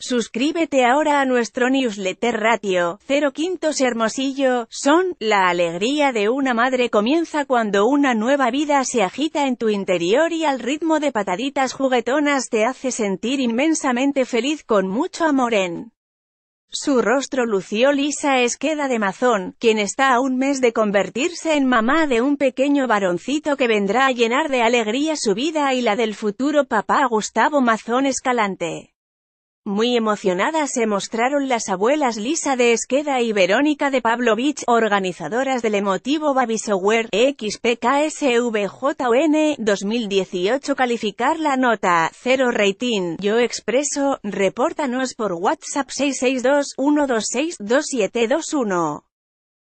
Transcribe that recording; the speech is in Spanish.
Suscríbete ahora a nuestro newsletter ratio, Cero quintos hermosillo, son, la alegría de una madre comienza cuando una nueva vida se agita en tu interior y al ritmo de pataditas juguetonas te hace sentir inmensamente feliz con mucho amor en. Su rostro lució Lisa queda de Mazón, quien está a un mes de convertirse en mamá de un pequeño varoncito que vendrá a llenar de alegría su vida y la del futuro papá Gustavo Mazón Escalante. Muy emocionadas se mostraron las abuelas Lisa de Esqueda y Verónica de Pavlovich, organizadoras del emotivo Babyshower XPKSVJN 2018 calificar la nota, 0 rating, yo expreso, repórtanos por WhatsApp 662 126 2721